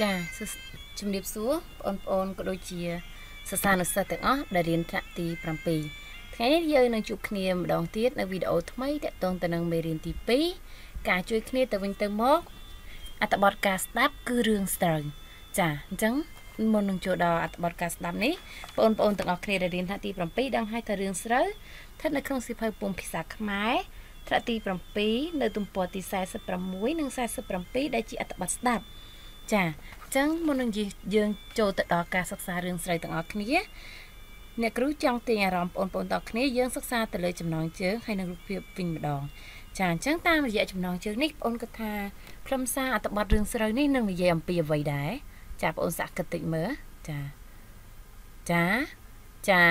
ចាជំរាបសួរបងប្អូនក៏ដូចជាសិស្សានុសិស្សទាំងអស់ដែលរៀនថ្នាក់ទី7ថ្ងៃនេះយើងនឹងជួបគ្នាម្ដងទៀតនៅវីដេអូថ្មីទាក់ទងទៅនឹងមេរៀនទី2ការជួយ គ្នាទៅវិញទៅមកអត្ថបទការស្ដាប់គឺរឿងស្រើចាអញ្ចឹងមុននឹងចូលដល់អត្ថបទការស្ដាប់នេះបងប្អូនទាំងអស់គ្នាដែលរៀនថ្នាក់ទី7ដឹងហើយថារឿងស្រូវស្ថិតនៅក្នុងសៀវភៅពុំភាសាខ្មែរថ្នាក់ទី7នៅ ទំព័រទី46និង47ដែលជាអត្ថបទស្ដាប់ចាអញ្ចឹងមុននឹងយើងចូលទៅដល់ការសិក្សារឿងស្រីទាំងអស់គ្នាអ្នកគ្រូចង់ទាញអារម្មណ៍បងប្អូនទាំងគ្នាយើងសិក្សាទៅលើចំណងជើងហើយនឹងរូបភាពវិញម្ដង ចាអញ្ចឹងតាមរយៈចំណងជើងនេះបងគិតថាខ្លឹមសារអត្ថបទរឿងស្រូវនេះនឹងនិយាយអំពីអ្វីដែរចាបងសាក់គិតតិចមើលចាចាចា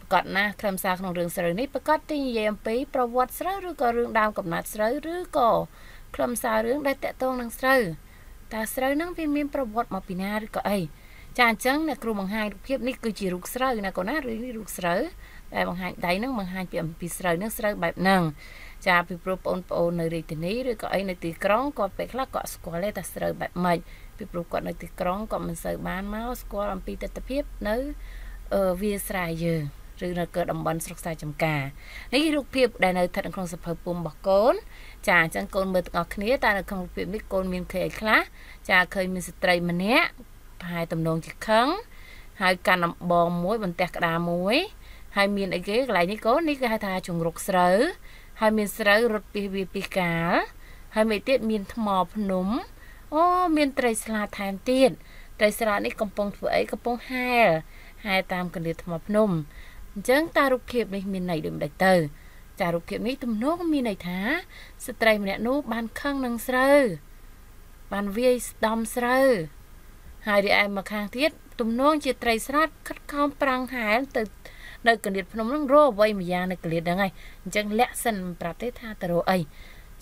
ប្រកាសណាខ្លឹមសារក្នុងរឿងស្រូវនេះប្រកាសទីនិយាយអំពីប្រវត្តិស្រូវឬក៏រឿងដើមកំណត់ស្រូវឬក៏ខ្លឹមសាររឿងដែលតកតងនឹងស្រូវតើស្រូវហ្នឹងវាមានប្រវត្តិមកពីណាឬក៏អីចាអញ្ចឹងអ្នកគ្រូបង្ហាញរូបភាពនេះគឺជារូបស្រូវណាកូនណាឬនេះរូបស្រូវដែលបង្ហាញដៃហ្នឹងបង្ហាញពីអំពីស្រូវហ្នឹងស្រូវបែបហ្នឹងចាពីព្រោះបងប្អូននៅរាជធានីឬក៏អីនៅទីក្រុងគាត់ពេលខ្លះគាត់ស្គាល់ទេថាស្រូវបែបម៉េចពីព្រោះគាត់នៅទីក្រុងគាត់មិនសូវបានមកស្គាល់អំពីទស្សនវិជ្ជានៅវាស្រែយើងឬនៅកើតតំបន់ស្រុកខ្សែចំការនេះរូបភាពដែលនៅស្ថិតនៅក្នុងសភៅពុំរបស់កូនចាអញ្ចឹងកូនមើលទាំងអស់គ្នាតើនៅក្នុងរូបភាពនេះកូនមានឃើញអីខ្លះ ចាឃើញមានស្ត្រីម្នាក់ប្រហែលតំណងជាខឹងហើយកាន់អំបងមួយ បន្ទះក្តារមួយ ហើយមានអីគេកន្លែងនេះកូននេះគេហៅថាជំរុកស្រូវហើយមានស្រូវរត់ពីវាពីកាលហើយមួយទៀតមានថ្មភ្នំអូមានត្រីស្លាថែមទៀតត្រីស្លានេះកំពុងធ្វើអីកំពុងហែលហែតាមគន្លាថ្មភ្នំអញ្ចឹងតើរូបភាពនេះមានន័យដូចម្ដេចទៅចារូបភាពនេះទំនងមានន័យថាស្ត្រីម្នាក់នោះបានខឹងនឹងស្រូវបានវាយស្ដំស្រូវហើយរីឯមកខាងទៀតទំនងជាត្រីស្រាតខិតខំប្រាំងហែលទៅនៅកលៀតភ្នំនឹងរកអ្វីមួយយ៉ាងនៅកលៀតហ្នឹងហើយអញ្ចឹងលក្ខសិនប្រាប់ទេថាទៅរកអី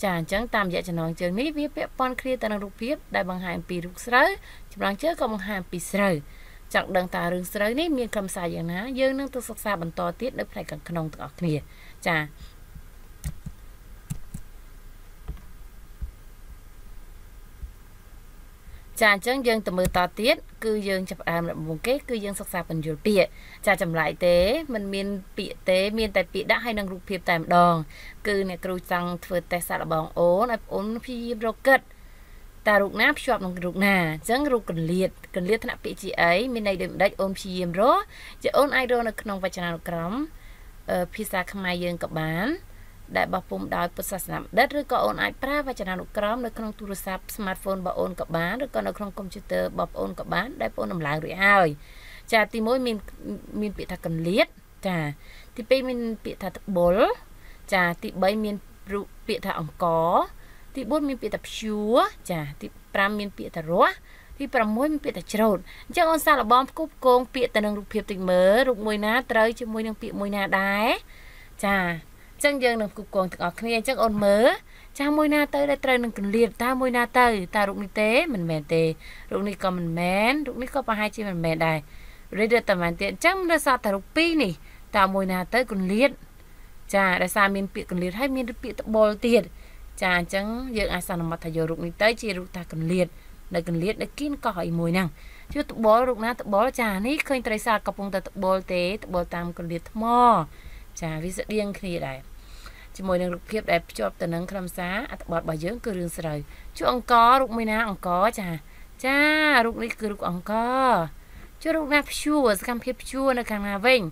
ចាអញ្ចឹងតាមរយៈចំណងជើងនេះវាពាក់ព័ន្ធគ្នាទៅនឹងរូបភាពដែលបង្ហាញពីរូបស្រូវចំណងជើងក៏បង្ហាញពីស្រូវចង់ដឹងតើរឿងស្រូវនេះមានខ្លឹមសារយ៉ាងណាយើងនឹងទៅសិក្សាបន្តទៀតនៅផ្នែកខាងក្នុងទាំងអស់គ្នាចា៎ចាអញ្ចឹងយើងទៅមើលតទៀតគឺយើងចាប់ផ្ដើមរបួងគេគឺយើងសិក្សាបញ្យលពាក្យចាចម្លែកទេมันមាន ពាក្យទេ មានតែ ពាក្យដាក់ហើយនឹងរូបភាពតែម្ដង គឺអ្នកគ្រូចង់ធ្វើតេស្តសាកល្បងអូនឲ្យបងអូនព្យាយាមរកគិតតារូបណាភ្ជាប់នឹងរូបណាអញ្ចឹងរូបកលៀតកលៀតថ្នាក់ពាក្យជាអីមានន័យដូចម្ដេចអូនព្យាយាមរកជាអូនអាចរកនៅក្នុងវចនានុក្រមភាសាខ្មែរយើងក៏បាន ដែលបោះពុំដោយពុទ្ធសាសនាបណ្ឌិតឬក៏អូនអាចប្រើវចនានុក្រមនៅក្នុងទូរស័ព្ទ smartphone របស់អូនក៏បានឬក៏នៅក្នុងកុំព្យូទ័ររបស់បងអូនក៏បានដែលបងអូនដំឡើងរួចហើយចាទី1មានមានពាក្យថាកលៀតចាទី2មានពាក្យថាត្បុលចាទី3មានពាក្យថាអង្គរទី4មានពាក្យថាព្យួរចា ទី5មានពាក្យថារស់ទី6មានពាក្យថាច្រូតអញ្ចឹងអូនសាកល្បងផ្គប់ផ្គងពាក្យទៅនឹងរូបភាពតិចមើលរូបមួយណាត្រូវជាមួយនឹងពាក្យមួយណាដែរចាអញ្ចឹងយើងនឹងផ្គប់ផ្គងទាំងអស់គ្នាអញ្ចឹងអូនមើលចាមួយណាទៅដែលត្រូវនឹងគន្លៀតតាមួយណាទៅតារូបនេះទេមិនមែនទេរូបនេះក៏មិនមែនរូបនេះក៏ប្រហែលជាមិនមែនដែររីរតែមិនទៀតអញ្ចឹងនៅសតរូប2នេះតាមួយណាទៅគន្លៀតចាដោយសារមានពាក្យកលៀតហើយមាន ពាក្យត្បុលទៀតចាអញ្ចឹងយើងអាចសន្មតថាយករូបនេះទៅជារូបតាកន្លៀតនៅកន្លៀតនៅគៀនកោះអីមួយហ្នឹងជាត្បល់រូបណាត្បល់ចានេះឃើញត្រីសាកំពុងតែត្បល់ទេត្បល់តាមកន្លៀតថ្ម ចាវាស្តៀងគ្នាដែរជាមួយនឹងរូបភាពដែលភ្ជាប់ទៅនឹងខ្លឹមសារអត្ថបទរបស់យើងគឺរឿងស្រូវជួអង្គរូបមួយណាអង្គចា ចារូបនេះគឺរូបអង្គជួរូបណាព្យួរសកម្មភាពព្យួរនៅខាងណាវិញ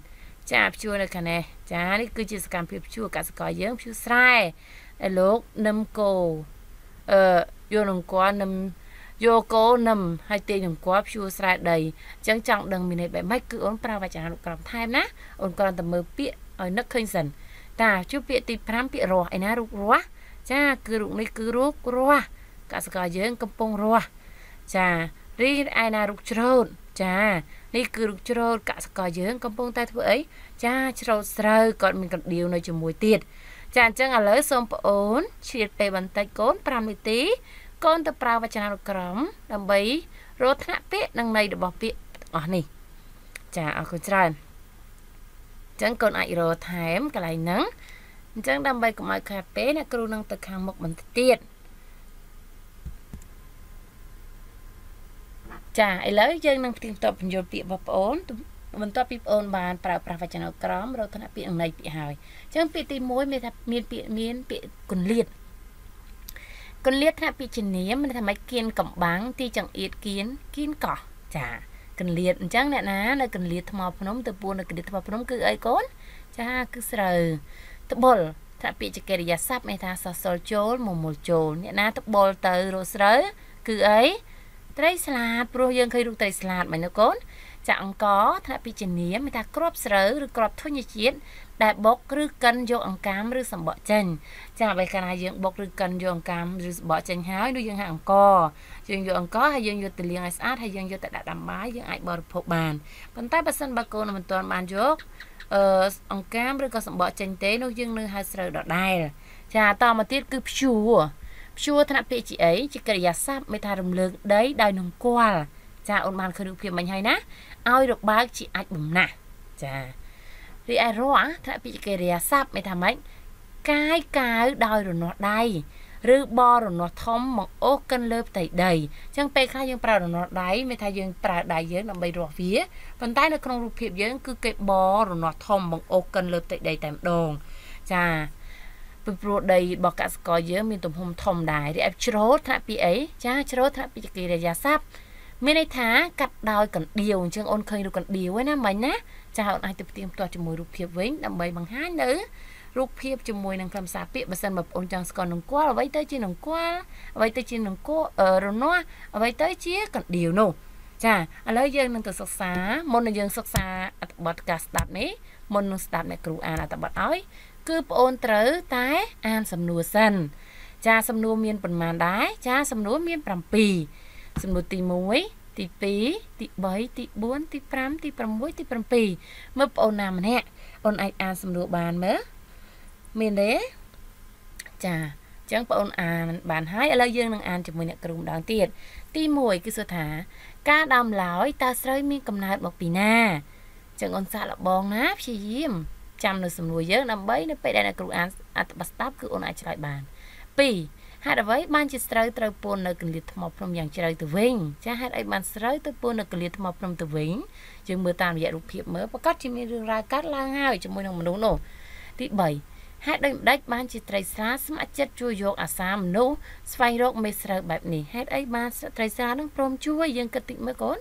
ចាព្យួរនៅខាងនេះចានេះគឺជាសកម្មភាពព្យួរកសិករយើងព្យួរស្រែឯលោកនឹមគោអឺយកនង្គ័លនឹមយកគោនឹមហើយទាញនង្គ័លភួស្រែដីអញ្ចឹងចង់ដឹងមានន័យបែបម៉េចគឺអូនប្រើវចនានុក្រមថែមណាអូនគ្រាន់តែមើលពាក្យឲ្យនឹកឃើញសិនតាជួបពាក្យទី5ពាក្យរស់ឯណារូបរស់ ចា គឺរូបនេះគឺរូបរស់កសិករយើង កំពុងរស់ចារីឯណារូបច្រូតចានេះគឺរូបច្រូតកសិករយើងកំពុងតែ ធ្វើអីចាច្រូតស្រូវគាត់មានកណ្ដៀវ នៅជាមួយទៀតចាអញ្ចឹងឥឡូវសូមបងអូនឆ្លៀតពេលបន្តិចកូន5នាទី កូនទៅប្រើវចនានុក្រមដើម្បីរកថ្នាក់ពាក្យនិងន័យរបស់ពាក្យអស់នេះចាអរគុណច្រើនអញ្ចឹងកូនអាចរកថែមកន្លែងហ្នឹងអញ្ចឹងដើម្បីកុំឲ្យខាតពេលអ្នកគ្រូនឹងទៅខាងមុខបន្តិចទៀតចាឥឡូវយើងនឹងផ្ទៀងផ្ទាត់បញ្យល់ពាក្យបងប្អូនបន្ទាប់ពីប្អូនបានប្រើប្រាស់វចនក្រមរកឋានៈពាក្យនៃពាក្យហើយអញ្ចឹងពាក្យទី1មានថាមានពាក្យមានពាក្យគុណលៀតគុណលៀតថ្នាក់ពាក្យជំនាញមានថាម៉េចគៀនកំបាំងទីចង្អៀតគៀនគៀនកោះចាគុណលៀតអញ្ចឹងអ្នកណានៅគុណលៀតថ្ម ភ្នំទៅពួននៅគុណលៀតថ្មភ្នំគឺអីកូនចាគឺស្រូវត្បុលថ្នាក់ពាក្យចកិរិយាស័ព្ទមានថាសសលចូលមមូលចូលអ្នកណាត្បុលទៅរកស្រូវគឺអីត្រីស្លាតព្រោះយើងឃើញរូបត្រីស្លាតមែនទេកូនចាក់អង្គថ្នាក់ពីជំនាញមានថាក្របស្រូវឬក្របធញ្ញជាតិដែលបុកឬកិនយកអង្កាមឬសម្បកចេញចាបើកាលណាយើងបុកឬកិនយកអង្កាមឬសម្បកចេញហើយនោះយើងហាក់អង្គយើងយកអង្គហើយយើងយកទៅលាងឲ្យស្អាតហើយយើងយកទៅដាក់ដាំបាយយើងអាចបរិភោគបានប៉ុន្តែបើសិនបើកូនមិនទាន់បានយកអឺអង្កាមឬក៏សម្បកចេញទេនោះយើងនៅហៅស្រូវដដែលចាតមកទៀតគឺព្យួរព្យួរថ្នាក់ពាក្យជាអីជាកិរិយាសព្ទមេថារំលើងដីដោយនឹងគាល់ចាអូនបានឃើញរូបភាពមិញហើយណាឲ្យរបើកជាអាចបំណាស់ចារីឯរស់ថ្នាក់ពីកិរិយាស័ព្ទមិនថាម៉េចកាយកាវដោយរនាស់ដៃឬបរនាស់ធំមកអូសកិនលើផ្ទៃដីអញ្ចឹងពេលខ្លះយើងប្រើរនាស់ដៃមានថាយើងប្រើដៃយើងដើម្បីរាស់វាប៉ុន្តែនៅក្នុងរូបភាពយើង គឺគេបរនាស់ធំមកអូសកិនលើផ្ទៃដីតែម្ដងចាពីព្រោះដីរបស់កសិករយើងមានទំហំធំដែររីឯជ្រោថាពីអីចាជ្រោថាពីកិរិយាស័ព្ទមានន័យថាកាត់ដោយកណ្ដៀវអញ្ចឹងអូនឃើញរូបកណ្ដៀវហ្នឹងមិញណាចាអូនអាចទៅផ្ទៀងផ្ទាត់ជាមួយរូបភាពវិញដើម្បីបង្ហាញនៅរូបភាពជាមួយនឹងខ្លឹមសារពាក្យបើសិនបើបងប្អូនចង់ស្គាល់នង្គ័លអ្វីទៅជានង្គ័លអ្វីទៅជានង្គ័លរនាស់អ្វីទៅជាកណ្ដៀវនោះ ចាឥឡូវយើងនឹងទៅសិក្សាមុននឹងយើងសិក្សាអត្ថបទការស្ដាប់នេះមុននឹងស្ដាប់អ្នកគ្រូអានអត្ថបទឲ្យគឺបងអូនត្រូវតែអានសំណួរសិនចាសំណួរមានប៉ុន្មានដែរចាសំណួរមាន7សំណួរទី1ទី2ទី3ទី4ទី5ទី6ទី7មើលបងអូនណាម្នាក់អូនអាចអានសំណួរបានមើលមានទេចាចឹងបងអូនអាន បានហើយឥឡូវយើងនឹងអានជាមួយអ្នកគ្រូម្ដងទៀតទី1គឺសួរថា ការដាំឡើយតើស្រូវមានកំណើតមកពីណាចឹងអូនសាកល្បងណាព្យាយាមចាំនៅសំណួរយើងដើម្បីនៅពេលដែលអ្នកគ្រូអានអត្ថបទស្ដាប់គឺអូនអាចឆ្លើយបាន2ហេតុអ្វីបានជាស្រូវត្រូវពូននៅកលៀតថ្មព្រំយ៉ាងជ្រៅទៅវិញចាហេតុអីបានស្រូវទៅពូននៅកលៀតថ្មព្រំទៅវិញយើងមើលតាមរយៈរូបភាពមើលប្រកាសជាមានរឿងរ៉ាវកើតឡើងហើយជាមួយនឹងមនុស្សនោះទី3ហេតុដូចម្ដេចបានជាត្រីស្រាស្ម័គ្រចិត្តជួយយកអាសាមនុស្សស្វែងរកមេស្រូវបែបនេះហេតុអីបានត្រីស្រានឹងព្រមជួយយើងគិតតិចមើលកូន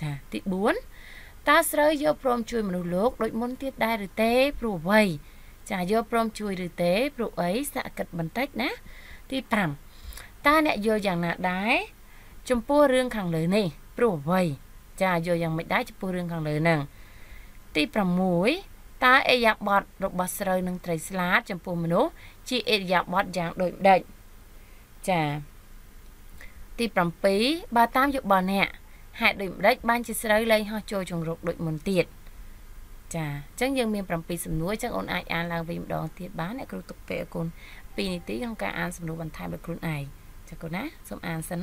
ចាទី4តើស្រូវយកព្រមជួយមនុស្សលោកដូចមុនទៀតដែរឬទេព្រោះអ្វីចាយកព្រមជួយឬទេព្រោះអីសាក់គិតបន្តិចណាទី5តើអ្នកយល់យ៉ាងណាដែរចំពោះរឿងខាងលើនេះព្រោះអ្វីចាយល់យ៉ាងមិនដែរចំពោះរឿងខាងលើហ្នឹងទី6តើអេយ៉ាបតរបស់ស្រូវនិងត្រីស្លាតចំពោះមនុស្សជាអេយ៉ាបតយ៉ាងដូចម្ដេចចាទី7បើតាមយោបល់អ្នកហេតុដូចម្ដេចបានជាស្រូវលែងហោះចូលជង្រុកដូចមុនទៀតចាអញ្ចឹងយើងមាន7សំណួរអញ្ចឹងអូនអាចអានឡើងវិញម្ដងទៀតបានអ្នកគ្រូទុកពេលកូន2នាទីក្នុងការអានសំណួរបន្ថែមដោយខ្លួនឯងចាកូនណាសូមអានសិន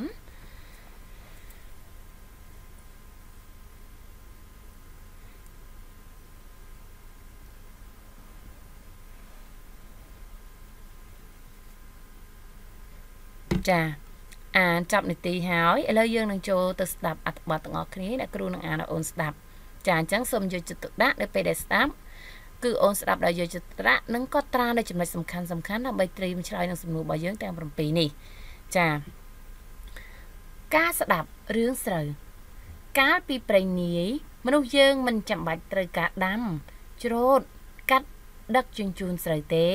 ចាអានចប់នីតិហើយឥឡូវយើងនឹងចូលទៅស្ដាប់អត្ថបទទាំងអស់គ្នាដែលគ្រូនឹងអានឲ្យអូនស្ដាប់ចាអញ្ចឹងសូមយកចិត្តទុកដាក់នៅពេលដែលស្ដាប់គឺអូនស្ដាប់ដោយយកចិត្តទុកដាក់និងកត់ត្រានៅចំណុចសំខាន់សំខាន់ដើម្បីត្រៀមឆ្លើយនឹងសំណួររបស់យើងទាំង7នេះចា៎ការស្ដាប់រឿងស្រូវកាលពីប្រេងនាយមនុស្សយើង មិនចាំបាច់ត្រូវការដាំច្រូតកាត់ដឹកជញ្ជូនស្រូវទេ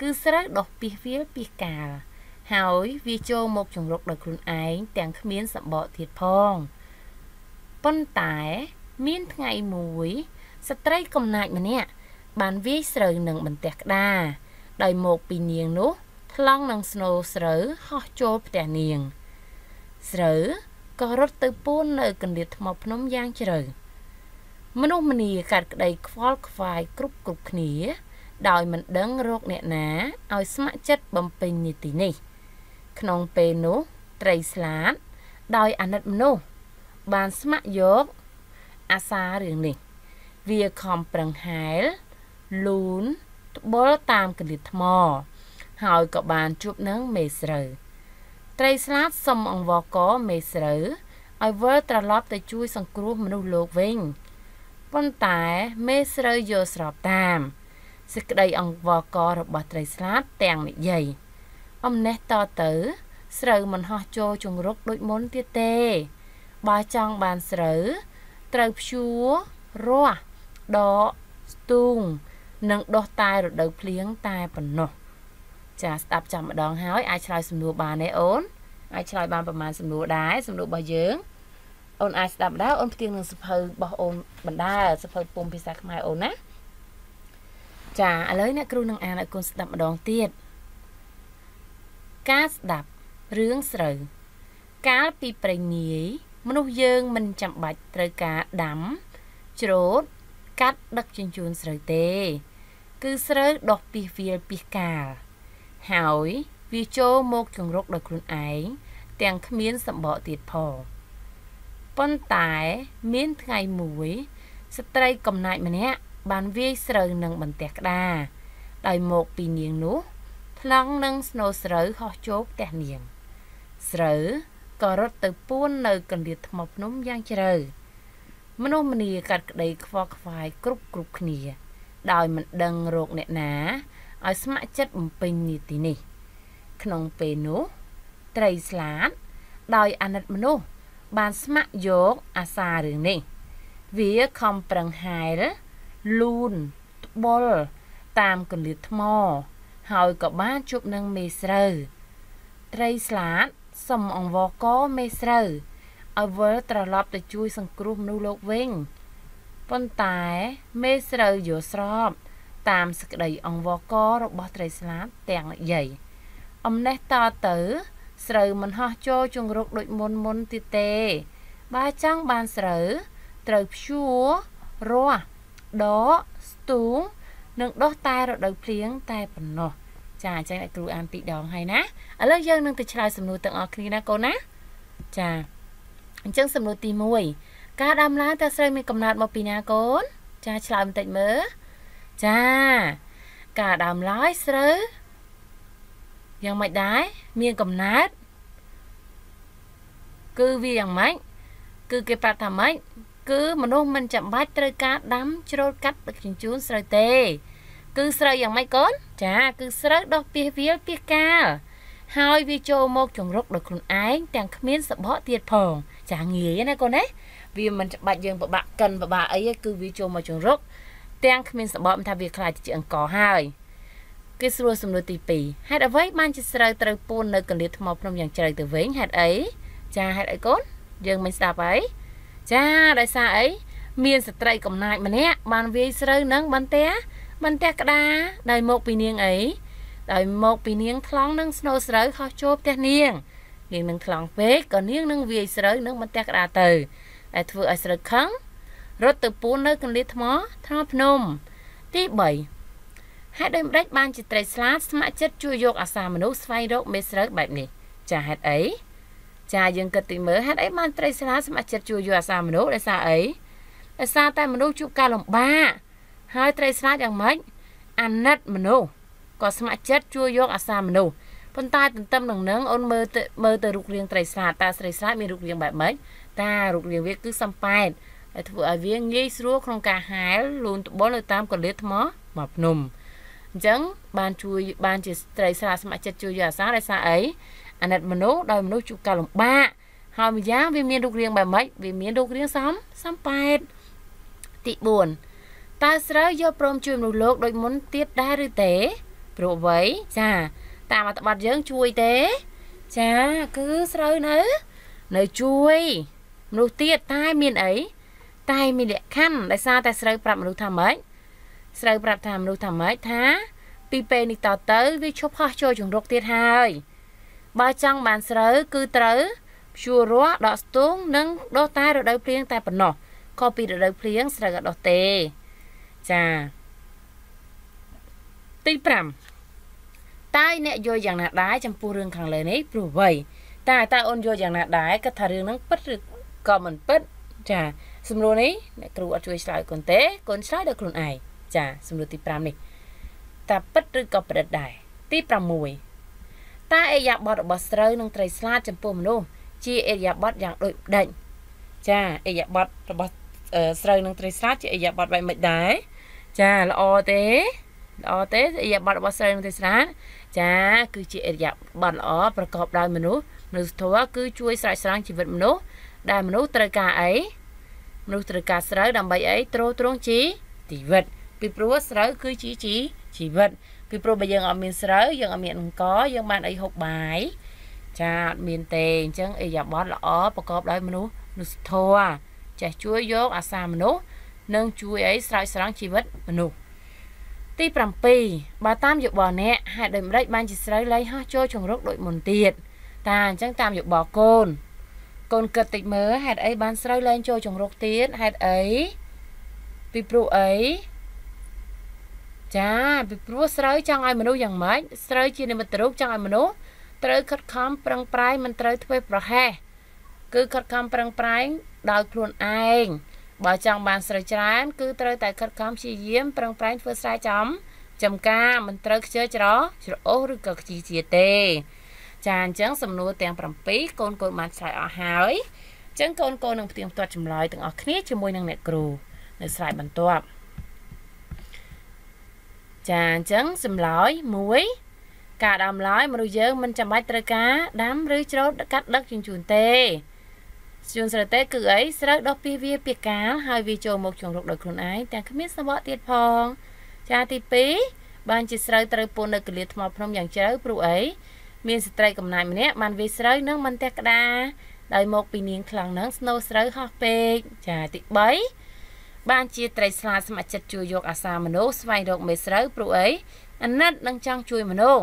គឺស្រូវដោះពីសវាលពីសកាលហើយវាចូលមកជំរុកដោយខ្លួនឯងទាំងគ្មានសម្បកទៀតផងប៉ុន្តែ មានថ្ងៃមួយស្ត្រីកំណាចម្នាក់បានវាយស្រូវនឹងបន្ទះក្តារដោយមកពីនាងនោះថ្លង់នឹងស្នូស្រូវហោះចូលផ្ទះនាង ស្រូវក៏រត់ទៅពួននៅកណ្ដៀតថ្មភ្នំយ៉ាងជ្រៅមនុស្សម្នាកាត់ក្តីខ្វល់ខ្វាយគ្រប់គ្រប់គ្នា ដោយមិនដឹងរោគអ្នកណាឲ្យស្ម័គ្រចិត្តបំពេញនីតិនេះក្នុងពេលនោះត្រីស្លាតដោយអាណិតមនុស្សបានស្ម័គ្រយកអាសារឿងនេះវាខំប្រឹងហែលលូនត្បុលតាមកលៀតថ្ម ហើយក៏បានជួបនឹងមេស្រូវត្រីស្លាតសុំអង្វកមេស្រូវឲ្យវិលត្រឡប់ទៅជួយសង្គ្រោះមនុស្សលោកវិញប៉ុន្តែមេស្រូវយល់ស្របតាមសេចក្តីអង្វករបស់ត្រីស្លាតទាំងនិយាយអំណេះតទៅ ស្រូវមិនហោះចូលជង្រុកដូចមុនទៀតទេ បើចង់បានស្រូវត្រូវព្យួររាស់ដកស្ទូងនិងដុះតែរដូវភ្លៀងតែប៉ុណ្ណោះ ចាស្ដាប់ចាំម្ដងហើយអាចឆ្លើយសំណួរបានទេអូនអាចឆ្លើយបានប្រហែលសំណួរដែរសំណួររបស់យើង អូនអាចស្ដាប់ដែរអូនផ្ទៀងនឹងសភៅរបស់អូនបណ្ដាសភៅពុំភាសាខ្មែរអូនណាចាឥឡូវអ្នកគ្រូនឹងអានឲ្យកូនស្ដាប់ម្ដងទៀតការស្ដាប់រឿងស្រូវកាលពីព្រេងនាយមនុស្សយើងមិនចាំបាច់ត្រូវការដាំច្រូតកាត់ដឹកជញ្ជូនស្រូវទេ គឺស្រូវដុះពីសវាលពីសកាលហើយវាចូលមកជង្រុកដោយខ្លួនឯងទាំងគ្មានសម្បកទៀតផងប៉ុន្តែមានថ្ងៃមួយស្ត្រីកំណាចម្នាក់បានវាយស្រូវនឹងបន្ទះក្តារដោយមកពីនាងនោះថ្លង់នឹងស្នូស្រូវហោះចូលផ្ទះនាង ស្រូវក៏រត់ទៅពួននៅកន្លៀតថ្មភ្នំយ៉ាងជ្រៅមនុស្សម្នាកាត់ក្តី ខ្វល់ខ្វាយគ្រប់គ្រប់គ្នាដោយមិនដឹងរោគអ្នកណាឲ្យស្ម័គ្រចិត្តបំពេញនីតិនេះ ក្នុងពេលនោះត្រីស្លាតដោយអាណិតមនុស្សបានស្ម័គ្រយកអាសារឿងនេះវាខំប្រឹងហែលលូនត្បុលតាមកលៀតថ្មហើយក៏បានជួបនឹងមេស្រូវត្រីស្លាតសុំអង្វរកមេស្រូវឲ្យវិលត្រឡប់ទៅជួយសង្គ្រោះមនុស្សលោកវិញប៉ុន្តែមេស្រូវយល់ស្របតាមសក្តីអង្វរកររបស់ត្រីស្លាបទាំងយាយអំណេះតទៅ ស្រូវមិនហោះចូលជង្រុកដូចមុនមុនទៀតទេបើចង់បានស្រូវត្រូវព្យួររាស់ដកស្ទូងនិងដោះតែរដូវភ្លៀងតែប៉ុណ្ណោះចាអញ្ចឹងអ្នកគ្រូអានពីរដងហើយណាឥឡូវយើងនឹងទៅឆ្លើយសំណួរទាំងអស់គ្នាណាកូនណាចាអញ្ចឹងសំណួរទី1ការដាំឡើងតើស្រីមានកំណត់មកពីណាកូនចាឆ្លើយបន្តិចមើលចាការដាំឡើយស្រូវយ៉ាងម៉េចដែរមានកំណត់គឺវាយ៉ាងម៉េចគឺគេប្រាប់ថាម៉េចគឺមនុស្សមិនចាំបាច់ត្រូវការដាំជ្រលកាត់ដឹកជញ្ជូនស្រូវទេ គឺស្រូវយ៉ាងម៉េចកូន ចាគឺស្រូវដោះពាសវាលពាសកាលហើយវាចូលមកជំរុកដោយខ្លួនឯងទាំងគ្មានសបកទៀតផងអញចាងាយណាកូនណាវាមិនច្បាច់យើងពិបាកកិនពិបាកអីគឺវាចូលមកជំរុកទាំងគ្មានសបបថាវាខ្លាចជាអង្គហើយគេស្រួលសំណួរទី2ហេតុអ្វីបានជាស្រូវត្រូវពួននៅកន្លៀតថ្មភ្នំយ៉ាងជ្រៅទៅវិញហេតុអីចាហេតុអីកូនយើងមិនស្ដាប់អីចាដោយសារអីមានស្ត្រីកំណាចម្នាក់បានវាយស្រូវនឹងបន្ទះបន្ទះក្តារដោយមកពីនាងអីដោយមកពីនាងថ្លង់នឹងស្នូស្រូវខុសចូលផ្ទះនាងនាងនឹងថ្លង់ពេកក៏នាងនឹងវាយស្រូវនឹងបន្ទះក្តារទៅដែលធ្វើឲ្យស្រូវខឹងរត់ទៅពួននៅកន្លែងថ្មថ្មភ្នំទី3ហេតុដូចម្ដេចបានជាត្រីស្លាតស្ម័គ្រចិត្តជួយយកអាសាមនុស្សស្វែងរកមេស្រូវបែបនេះចាហេតុអីចាយើងគិតទីមើលហេតុអីបានត្រីស្លាតស្ម័គ្រចិត្តជួយយកអាសាមនុស្សដោយសារអីដោយសារតែមនុស្សជួបការលំបាកហើយត្រីស្លាតយ៉ាងម៉េចអាណិតមនុស្សក៏ស្ម័គ្រចិត្តជួយយកអាសាមនុស្សប៉ុន្តែទន្ទឹមនឹងនឹងអូនមើលទៅមើលទៅរូបរាងត្រីស្លាតតើស្រីស្លាតមានរូបរាងបែបម៉េចតារូបរាងវាគឺសំប៉ែតដែលធ្វើឲ្យវាងាយស្រួលក្នុងការហែលលូនត្បុលនៅតាមកន្លែងថ្មមកភ្នំអញ្ចឹងបានជួយបានជាត្រីស្លាតស្ម័គ្រចិត្តជួយយកអាសាដោយសារអីអាណិតមនុស្សដោយមនុស្សជួបការលំបាកហើយម្យ៉ាងវាមានរូបរាងបែបម៉េចវាមានរូបរាងសំសំប៉ែតទី4តើស្រូវយកព្រមជួយមនុស្សលោកដូចមុនទៀតដែរឬទេព្រោះអ្វីចាតាមអត្ថបទយើងជួយទេចាគឺស្រូវនៅនៅជួយមនុស្សទៀតតែមានអីតែមានលក្ខខណ្ឌដោយសារតែស្រូវប្រាប់មនុស្សថាម៉េចស្រូវប្រាប់ថាមនុស្សថាម៉េចថា ពីពេលនេះតទៅវាឈប់ហោះចូលជំរុកទៀតហើយ បើចង់បានស្រូវគឺត្រូវព្យួររាស់ដកស្ទូងនិងដុះតែរដូវភ្លៀងតែប៉ុណ្ណោះក៏ពីរដូវភ្លៀងស្រូវក៏ដុះទេចាទី5តើអ្នកយល់យ៉ាងណាដែរចំពោះរឿងខាងលើនេះព្រោះអ្វីតើតើអូនយល់យ៉ាងណាដែរគិតថារឿងហ្នឹងពិតឬក៏មិនពិតចាសំណួរនេះអ្នកគ្រូអត់ជួយឆ្លើយកូនទេកូនឆ្លើយដោយខ្លួនឯងចាសំណួរទី5នេះតើពិតឬក៏ប្រឌិតដែរទី6តើអេយ៉ាបតរបស់ស្រូវនិងត្រីស្លាតចំពោះមនុស្សជាអេយ៉ាបតយ៉ាងដូចម្ដេចចាអេយ៉ាបតរបស់ស្រូវនិងត្រីស្លាតជាអេយ៉ាបតបែបមិនដែរចាល្អទេល្អទេអេយ៉ាបតរបស់ស្រីនិងទេស្រាចាគឺជាអរិយប័ណ្ណល្អប្រកបដោយមនុស្សមនុស្សធម៌គឺជួយ ស្រោចស្រង់ជីវិតមនុស្សដែលមនុស្សត្រូវការអីមនុស្សត្រូវការស្រូវដើម្បីអីទ្រទ្រង់ជីជីវិត ពីព្រោះស្រូវគឺជាជីជីវិតពីព្រោះបើយើងអត់មានស្រូវយើងអត់មានអង្គយើងបានអីហូបបាយចាអត់មានទេអញ្ចឹងអរិយប័ណ្ណល្អប្រកបដោយមនុស្សមនុស្សធម៌ចេះជួយយកអាសាមនុស្សនិងជួយអីស្រោចស្រង់ជីវិតមនុស្សទី7បើតាមយោបល់អ្នកហេតុដូចម្ដេចបានជាស្រូវលែងហោះចូលជង្រុកដូចមុនទៀតតាអញ្ចឹងតាមយោបល់កូនកូនគិតតិចមើលហេតុអីបានស្រូវលែងចូលជង្រុកទៀតហេតុអីពីព្រោះអីចាពីព្រោះស្រូវចង់ឲ្យមនុស្សយ៉ាងម៉េចស្រូវជានិមិត្តរូបចង់ឲ្យមនុស្សត្រូវខិតខំប្រឹងប្រែងមិនត្រូវធ្វេសប្រហែសគឺខិតខំប្រឹងប្រែងដោយខ្លួនឯងបើចង់បានស្រូវច្រើនគឺត្រូវតែខិតខំព្យាយាមប្រឹងប្រែងធ្វើស្រែចំ ចំការមិនត្រូវខ្ជិលច្រច្រអូសឬក៏ខ្ជីជាទេចាអញ្ចឹងសំណួរទាំង7កូនកូនបានឆ្លើយអស់ហើយអញ្ចឹងកូនកូននឹងផ្ទៀងផ្ទាត់ចម្លើយទាំងអស់គ្នាជាមួយនឹងអ្នកគ្រូនៅស្រាយបន្ទាប់ចាអញ្ចឹងសំឡ ாய் 1ការដាំឡើយមនុស្សយើងមិនចាំបាច់ត្រូវការដាំឬច្រូតកាត់ដឹកជញ្ជូនទេស្យួនស្រតេគឺអីស្រូវដុះពីវាពីកាលហើយវាចូលមកជំរុកដោយខ្លួនឯងទាំងគ្មានសបកទៀតផងចាទី2បានជាស្រូវត្រូវពូននៅកលាថ្មភ្នំយ៉ាងជ្រៅព្រោះអីមានស្ត្រីកំណាចម្នាក់បានវាស្រូវនឹងមិនតែក្តាដោយមក ពីនាងខ្លាំងនឹងស្នូស្រូវហោះពេកចាទី3បានជាត្រីស្លាស្ម័គ្រចិត្តជួយយកអាសាមនុស្សស្វែងរកមេស្រូវព្រោះអីអាណិតនឹងចង់ជួយមនុស្ស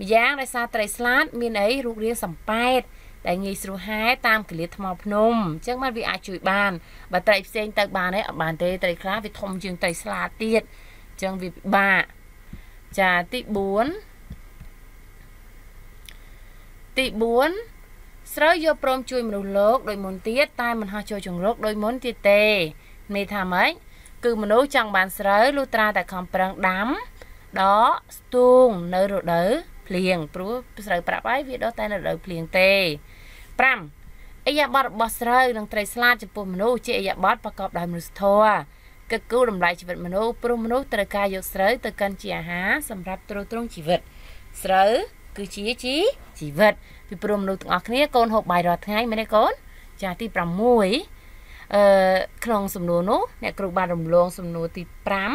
ម្យ៉ាងដោយសារត្រីស្លាតមានអីរូបរាងសំប៉ែតដែលងាយស្រួលហែតាមកលាថ្មភ្នំអញ្ចឹងបានវាអាចជួយបានបើត្រីផ្សេងទៅបានទេអត់បានទេត្រីខ្លះវាធំជាងត្រីស្លាទៀតអញ្ចឹងវាពិបាកចាទី4ទី4ស្រូវយកព្រមជួយមនុស្សលោកដោយមុនទៀតតែមិនហោះចូលជង្រុកដោយមុនទៀតទេនេះថាម៉េចគឺមនុស្សចង់បានស្រូវលុះត្រាតែខំប្រឹងដាំដកស្ទូងនៅរដូវភ្លៀងព្រោះស្រូវប្រាប់ហើយវាដុះតែនៅរដូវភ្លៀងទេ5អាយប័តរបស់ស្រូវនិងត្រីស្លាតចំពោះមនុស្សជាអាយប័តប្រកបដោយមនុស្សធម៌កឹកគូតម្លៃជីវិតមនុស្សព្រោះមនុស្សត្រូវការយកស្រូវទៅកិនជាអាហារសម្រាប់ទ្រទ្រង់ជីវិតស្រូវគឺជាជីជីវិតពីព្រោះមនុស្សទាំងអស់គ្នាកូនហូបបាយរាល់ថ្ងៃមែនទេកូនចាទី6អឺក្នុងសំណួរនោះ អ្នកគ្រូបានរំលងសំណួរទី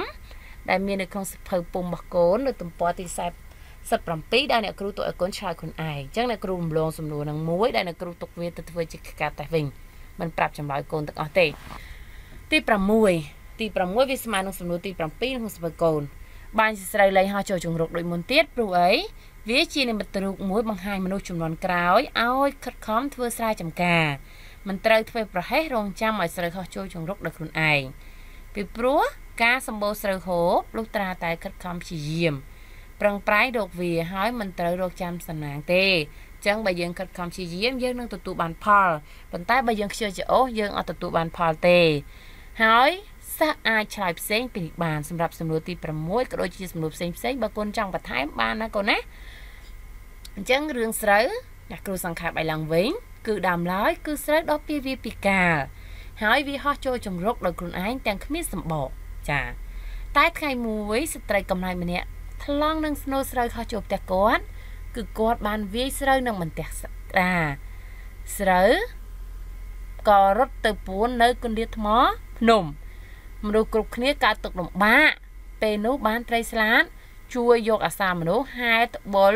5ដែល មាននៅក្នុងសៀវភៅពុំរបស់កូនលើទំព័រទី17ដែលអ្នកគ្រូទុកឲ្យកូនឆ្លើយខ្លួនឯងអញ្ចឹងអ្នកគ្រូរំលងសំណួរនឹងមួយដែលអ្នកគ្រូទុកវាទៅធ្វើ ជាការតេស្តវិញមិនប្រាប់ចម្លើយកូនទាំងអស់ទេទី6ទី6វាស្មើនឹងសំណួរទី7ក្នុងសៀវភៅកូនបាញ់សិស្រូវលេងហោះចូលជង្រុកដូចមុនទៀតព្រោះអីវា ជានិមិត្តរូបមួយបង្ហាញមនុស្សចំនួនក្រោយឲ្យខិតខំធ្វើស្រែចម្ការមិនត្រូវធ្វើប្រហែសរងចាំឲ្យស្រូវហោះចូលជង្រុកដោយខ្លួនឯងពីព្រោះការសម្បូរស្រូវហូបលុះត្រាតែខិតខំព្យាយាមប្រឹងប្រែងរកវាហើយមិនត្រូវរកចាំសំណាងទេចឹងបើយើងខិតខំព្យាយាមយើងនឹងទទួលបានផលប៉ុន្តែបើយើងខ្ជិលច្រអូសយើងអត់ទទួលបានផលទេហើយសិស្សអាចឆ្លើយផ្សេងពីនេះបានសម្រាប់សំណួរទី6ក៏ដូចជាសំណួរផ្សេងផ្សេងបើគុណចង់បន្ថែមបានណាកូនណាអញ្ចឹងរឿងស្រូវអ្នកគ្រូសង្ខេបឲ្យឡើងវិញគឺដើមឡើយគឺស្រូវដល់ពីវាពិការហើយវាហោះចូលជំរុកដោយខ្លួនឯងទាំងគ្មានសម្បកចា៎តែថ្ងៃមួយស្ត្រីកំឡៃម្នាក់ថ្លង់និងស្នូលស្រូវខុសចូលផ្ទះគាត់ គឺគាត់បានវាយស្រូវនឹងបន្ទះស្ដាស្រូវក៏រត់ទៅពួននៅគន្លាថ្មភ្នំមនុស្សគ្រប់គ្នាកើតទុកលំបាកពេលនោះបានត្រីស្លាតជួយយកអាសាមនុស្សហែតបុល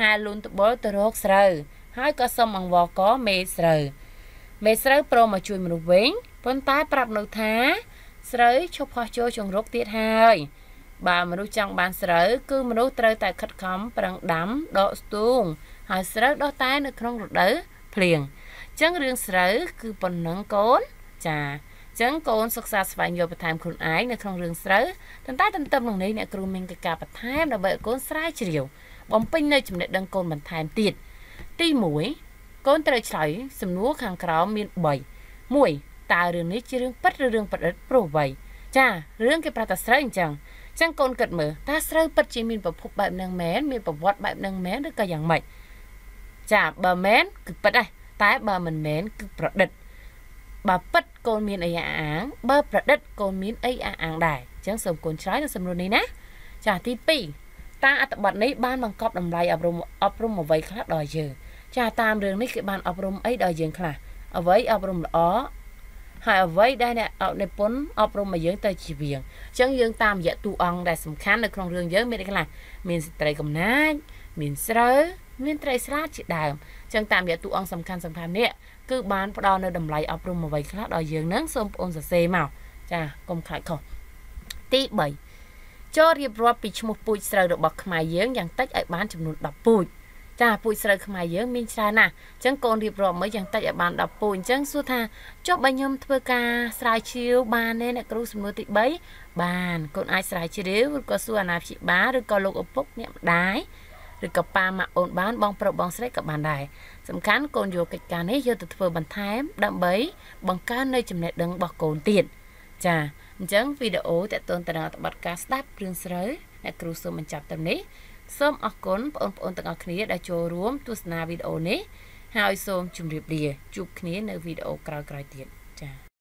ហែលូនតបុលទៅរកស្រូវ ហើយក៏សុំអង្វរកមេស្រូវមេស្រូវព្រមមកជួយមនុស្សវិញប៉ុន្តែប្រាប់នៅថាស្រូវឈប់ផោះចូលចង្រុកទៀតហើយបើមនុស្សចង់បានស្រូវគឺមនុស្សត្រូវតែខិតខំប្រឹងដាំដកស្ទូង ហើយស្រូវដុះតែនៅក្នុងរដូវភ្លៀងអញ្ចឹងរឿងស្រូវគឺប៉ុណ្ណឹងកូន ចាអញ្ចឹងកូនសិក្សាស្វែងយល់បន្ថែមខ្លួនឯងនៅក្នុងរឿងស្រូវប៉ុន្តែទន្ទឹមនឹងនេះអ្នកគ្រូមានកិច្ចការបន្ថែមដើម្បីឲ្យកូនស្រាវជ្រាវបំពេញនៅចំណេះដឹងកូនបន្ថែមទៀតទី1កូនត្រូវឆ្លើយសំណួរខាងក្រោមមាន3 1តើរឿងនេះជារឿងពិតឬរឿងប្រឌិតព្រោះអ្វីចារឿងគេប្រាប់តែស្រីអញ្ចឹងចឹងកូនគិតមើលតើស្រូវពិតជាមានប្រភពបែបហ្នឹងមែនមានប្រវត្តិបែបហ្នឹងមែនឬក៏យ៉ាងម៉េចចាបើមែនគឺពិតដែរតែបើមិនមែនគឺប្រឌិតបើពិតកូនមានអីអាអាងបើប្រឌិតកូនមានអីអាអាងដែរចឹងសូមកូនឆ្លើយនឹងសំណួរនេះណាចាទី2តាអត្តបទនេះបានបង្កប់តម្លៃអប់រំអប់រំអ្វីខ្លះដល់យើងចាតាមរឿងនេះគឺបានអប់រំអីដល់យើងខ្លះអ្វីអប់រំល្អហើយអ្វីដែលអ្នកនិពន្ធអប់រំមកយើងទៅជាវៀងអញ្ចឹងយើងតាមរយៈតួអង្គដែលសំខាន់នៅក្នុងរឿងយើងមានដូចខ្លះមានស្ត្រីកំណាចមានស្រូវមានត្រីស្រាតជាដើមអញ្ចឹងតាមរយៈតួអង្គសំខាន់សំខាន់នេះគឺបានផ្ដល់នៅតម្លៃអប់រំអ្វីខ្លះដល់យើងនឹងសូមបងសរសេរមកចាកុំខ្លាចខុសទី3ចូលរៀបរាប់ពីឈ្មោះពូជស្រូវរបស់ខ្មែរយើងយ៉ាងតិចឲ្យបានចំនួន10ពូជចាពូជស្រូវខ្មែរយើងមានច្រើនណាស់អញ្ចឹងកូនរៀបរាប់មើលយ៉ាងតិចឲ្យបាន10ពូជអញ្ចឹងសួរថាចុះបើខ្ញុំធ្វើការស្រាវជ្រាវបានទេអ្នកគ្រូសំណួរទី3បានកូនអាចស្រាវជ្រាវឬក៏សួរអាណាព្យាបាលឬក៏លោកឪពុកអ្នកម្ដាយឬក៏ប៉ាម៉ាក់អូនបានបងប្រុសបងស្រីក៏បានដែរសំខាន់កូនយកកិច្ចការនេះយកទៅធ្វើបន្ថែមដើម្បី បង្កើននៅចំណេះដឹងរបស់កូនទៀតចាអញ្ចឹងវីដេអូតេតូនតារាតបတ်ការស្ដាប់គ្រឿងស្រូវអ្នកគ្រូសូមបញ្ចប់ត្រឹមនេះសូមអរគុណបងប្អូនទាំងអស់គ្នាដែលចូលរួមទស្សនាវីដេអូនេះហើយសូមជម្រាបលាជួបគ្នានៅវីដេអូក្រោយៗទៀត